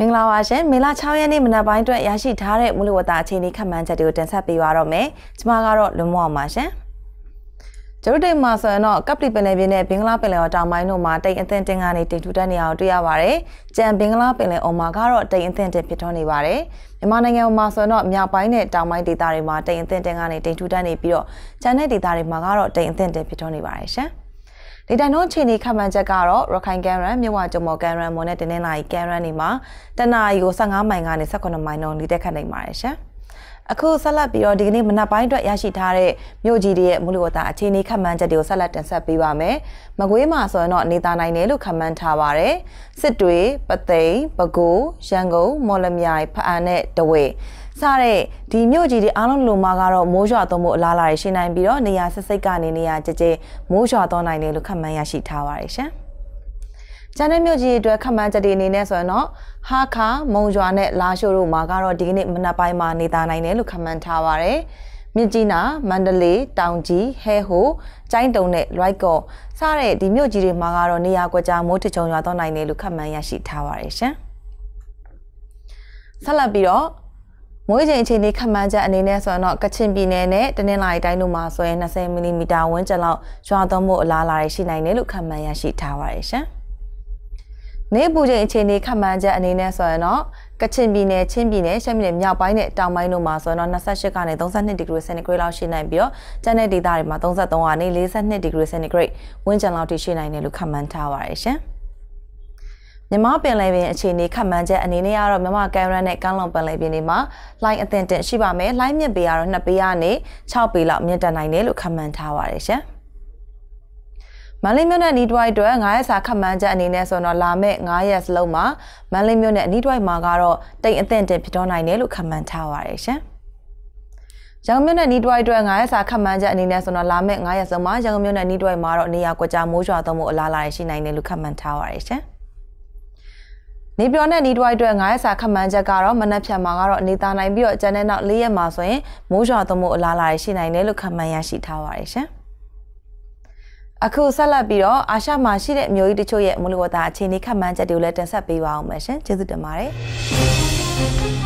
မင်္ဂလာပါရှင်မေလ6ရက်နေ့မနက်ပိုင်းအတွက်ရရှိထားတဲ့မူလဝတ္တအခြေအနေခန့်မှန်းချက်တွေကိုတင်ဆက်ပေးပါတော့မယ်။ကျွန်မကတော့လွန်မောင်ပါရှင်။ကျုပ်တိမ်မှာဆိုရင်တော့ကပ်ပလီပင်လယ်ပြင်နဲ့ဘင်္ဂလားပင်လယ်အော်တောင်ပိုင်းတို့မှာတိမ်အသင့်တင်ကနေတိမ်ထူတက်နေအောင်တွေ့ရပါတယ်။ကြံဘင်္ဂလားပင်လယ်အော်မှာကတော့တိမ်အသင့်တင်ဖြစ်ထွန်းနေပါတယ်။မြန်မာနိုင်ငံမှာဆိုရင်တော့မြောက်ပိုင်းနဲ့တောင်ပိုင်းဒေသတွေမှာတိမ်အသင့်တင်ကနေတိမ်ထူတက်နေပြီးတော့ကြံတဲ့ဒေသတွေမှာကတော့တိမ်အသင့်တင်ဖြစ်ထွန်းနေပါတယ်ရှင်။ဒေတာနှုန်းအခြေအနေခန့်မှန်းချက်ကတော့ရခိုင်ကန်ရန်မြဝကျမော်ကန်ရန်မွန်နဲ့တင်းနှင်းလာရီကန်ရန်တွေမှာတနအီကို15မိုင်ကနေ18မိုင်နှုန်းလေးတက်ခတ်နိုင်ပါတယ်ရှင်အခုဆက်လက်ပြီးတော့ဒီကနေ့မနက်ပိုင်းအတွက်ရရှိထားတဲ့မြို့ကြီးတွေရဲ့မူလဝတ္တအခြေအနေခန့်မှန်းချက်တွေကိုဆက်လက်တင်ဆက်ပေးပါမယ်။မကွေးမှာဆိုရင်တော့နေသားနိုင်တယ်လို့ခန့်မှန်းထားပါဗျ။စစ်တွေပသိမ်ပဲခူးရန်ကုန်မော်လမြိုင်ဖအာနဲ့တဝဲစတဲ့ဒီမြို့ကြီးတွေအားလုံးလိုမှာကတော့မိုးရွာသွန်းမှုအလားအလာတွေရှိနိုင်ပြီးတော့နေရာဆက်စိတ်ကနေနေရာကြကြဲမိုးရွာသွန်းနိုင်တယ်လို့ခန့်မှန်းရရှိထားပါတယ်ရှင်ကျန်တဲ့မြို့ကြီးအတွက်ခမန်းချက်တွေအနေနဲ့ဆိုရင်တော့ဟာခါမုံရွာနဲ့လာရှိုတို့မှာကတော့ဒီကနေ့မနက်ပိုင်းမှာနေတာနိုင်တယ်လို့ခမန်းထားပါဗျ။မြစ်ကြီးနာမန္တလေးတောင်ကြီး ဟဲဟိုကျိုင်းတုံနဲ့ရိုက်ကော့စတဲ့ဒီမြို့ကြီးတွေမှာကတော့နေရာကွက်ကြားမိုးထချုံရွာတော့နိုင်တယ်လို့ခမန်းရရှိထားပါဗျ။ဆက်လက်ပြီးတော့မွေးချိန်အခြေအနေခန့်မှန်းချက်အနေနဲ့ဆိုရင်တော့ကချင်ပြည်နယ်နဲ့တနင်္လာရီတိုင်းတို့မှာဆိုရင်20မီလီမီတာဝန်းကျင်လောက်ရွာသွန်းမှုအလားအလာရှိနိုင်တယ်လို့ခန့်မှန်းရရှိထားပါတယ်ရှင်။နေပူချိန်အခြေအနေခန့်မှန်းချက်အနေနဲ့ဆိုရင်တော့ကချင်ပြည်နယ်ချင်းပြည်နယ်ရှမ်းပြည်နယ်မြောက်ပိုင်းနဲ့တောင်ပိုင်းတို့မှာဆိုရင်တော့28ကနေ32ဒီဂရီစင်တီဂရိတ်လောက်ရှိနိုင်ပြီးတော့ကျန်တဲ့ဒေသတွေမှာ33ကနေ42ဒီဂရီစင်တီဂရိတ်ဝန်းကျင်လောက်ထိရှိနိုင်တယ်လို့ခန့်မှန်းထားပါတယ်ရှင်။မြန်မာပင်လယ်ပင်အခြေအနေခန့်မှန်းချက်အနေနဲ့ကတော့မြန်မာကမ်းရိုးတန်းနဲ့ကမ်းလွန်ပင်လယ်ပင်တွေမှာလိုင်းအသင့်တင်ရှိပါမယ်။လိုင်းမြင့်ပေကတော့2ပေကနေ6ပေလောက်မြင့်တက်နိုင်တယ်လို့ခန့်မှန်းထားပါတယ်ရှင်။မန္တလေးမြို့နဲ့နီးတွိုက်အတွက်9ရက်စာခန့်မှန်းချက်အနေနဲ့ဆိုတော့လာမယ့်9ရက်စလုံးမှာမန္တလေးမြို့နဲ့နီးတွိုက်မှာကတော့တိမ်အသင့်တင်ဖြစ်တော့နိုင်တယ်လို့ခန့်မှန်းထားပါတယ်ရှင်။ရန်ကုန်မြို့နယ်နီးတွိုက်အတွက်9ရက်စာခန့်မှန်းချက်အနေနဲ့ဆိုတော့လာမယ့်9ရက်စုံမှာရန်ကုန်မြို့နယ်နီးတွိုက်မှာတော့နေရာကွက်ကြားမိုးရွာသွန်းမှုအလားအလာရှိနိုင်တယ်လို့ခန့်မှန်းထားပါရရှင်။နေပြောနဲ့နေတွိုင်းအတွက်9ရက်စာခမှန်ချက်ကတော့မနက်ဖြန်မှာကတော့နေသားနိုင်ပြီးတော့ကျန်တဲ့နောက်၄ရက်မှာဆိုရင်မိုးရွာသွန်းမှုအလားအလာရှိနိုင်တယ်လို့ခမှန်ရရှိထားပါတယ်ရှင်။အခုဆက်လက်ပြီးတော့အာရှမှာရှိတဲ့အမျိုးကြီးတချို့ရဲ့မူလဝတ္တအခြေအနေခမှန်ချက်တွေကိုလည်းတင်ဆက်ပေးပါအောင်မယ်ရှင်။ကျေးဇူးတင်ပါတယ်။